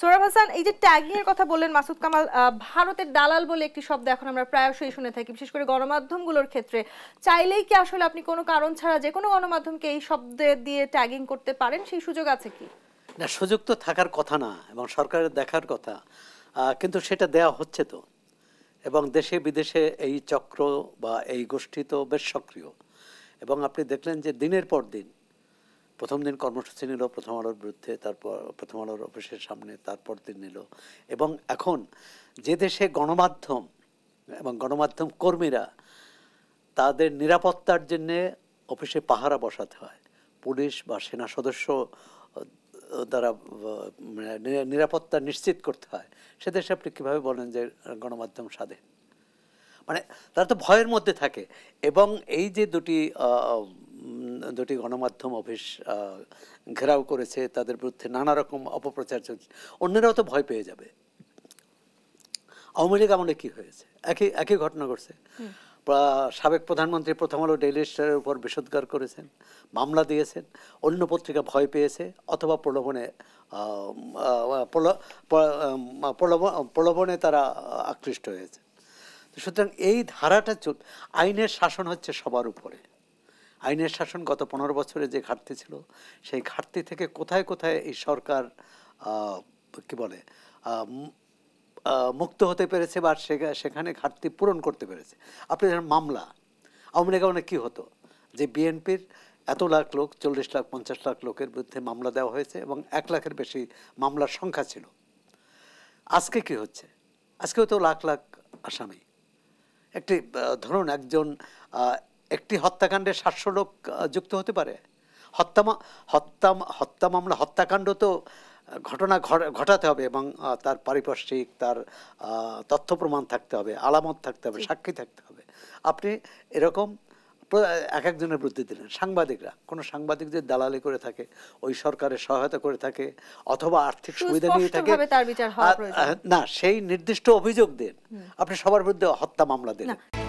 সোহরাব হাসান এই যে ট্যাগিং এর কথা বললেন মাসুদ কামাল ভারতের দালাল বলে একটি শব্দ এখন আমরা প্রায়শই শুনে থাকি বিশেষ করে গণমাধ্যমগুলোর ক্ষেত্রে চাইলেই কি আসলে আপনি কোনো কারণ ছাড়া যে কোনো গণমাধ্যমকে এই শব্দে দিয়ে ট্যাগিং করতে পারেন সেই সুযোগ আছে কি না সুযোগ তো থাকার কথা না এবং সরকারের দেখার কথা কিন্তু সেটা দেয়া হচ্ছে তো এবং দেশে বিদেশে এই চক্র বা এই গোষ্ঠী তো বেশ সক্রিয় এবং আপনি দেখলেন যে দিনের পর দিন প্রথম দিন কর্মসূচি নিল প্রথম আলোর বিরুদ্ধে তারপর প্রথম আলোর অফিসের সামনে তারপর দিন নিল এবং এখন যে দেশে গণমাধ্যম এবং গণমাধ্যম কর্মীরা তাদের নিরাপত্তার জন্যে অফিসে পাহারা বসাতে হয় পুলিশ বা সেনা সদস্য দ্বারা মানে নিরাপত্তা নিশ্চিত করতে হয় সে দেশে আপনি কীভাবে বলেন যে গণমাধ্যম স্বাধীন মানে তারা তো ভয়ের মধ্যে থাকে এবং এই যে দুটি দুটি গণমাধ্যম অফিস ঘেরাও করেছে তাদের বিরুদ্ধে নানা রকম অপপ্রচার চলছে অন্যরাও তো ভয় পেয়ে যাবে আওয়ামী লীগ আমলে কী হয়েছে একই একই ঘটনা ঘটছে সাবেক প্রধানমন্ত্রী প্রথম আলো ডেইলি স্টারের উপর বিষোদ্গার করেছেন মামলা দিয়েছেন অন্য পত্রিকা ভয় পেয়েছে অথবা প্রলোভনে প্রলোভনে তারা আকৃষ্ট হয়েছে সুতরাং এই ধারাটা আইনের শাসন হচ্ছে সবার উপরে আইনের শাসন গত পনেরো বছরে যে ঘাটতি ছিল সেই ঘাটতি থেকে কোথায় কোথায় এই সরকার কি বলে মুক্ত হতে পেরেছে বা সেখানে ঘাটতি পূরণ করতে পেরেছে আপনি যেন মামলা আওয়ামী লীগ অনেক কী হতো যে বিএনপির এত লাখ লোক চল্লিশ লাখ পঞ্চাশ লাখ লোকের বিরুদ্ধে মামলা দেওয়া হয়েছে এবং এক লাখের বেশি মামলার সংখ্যা ছিল আজকে কি হচ্ছে আজকেও তো লাখ লাখ আসামি একটি ধরুন একজন একটি হত্যাকাণ্ডে সাতশো লোক যুক্ত হতে পারে হত্যা হত্যা হত্যা মামলা হত্যাকাণ্ড তো ঘটনা ঘটাতে হবে এবং তার পারিপার্শ্বিক তার তথ্য প্রমাণ থাকতে হবে আলামত থাকতে হবে সাক্ষী থাকতে হবে আপনি এরকম এক একজনের বুদ্ধি দিলেন সাংবাদিকরা কোনো সাংবাদিক যে দালালি করে থাকে ওই সরকারের সহায়তা করে থাকে অথবা আর্থিক সুবিধা নিয়ে থাকে না সেই নির্দিষ্ট অভিযোগ দেন আপনি সবার বিরুদ্ধে হত্যা মামলা দেন